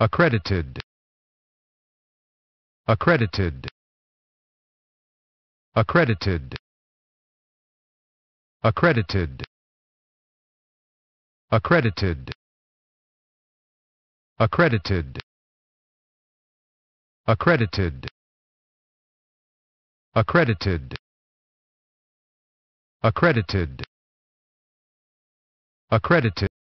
accredited accredited accredited accredited accredited accredited accredited accredited accredited accredited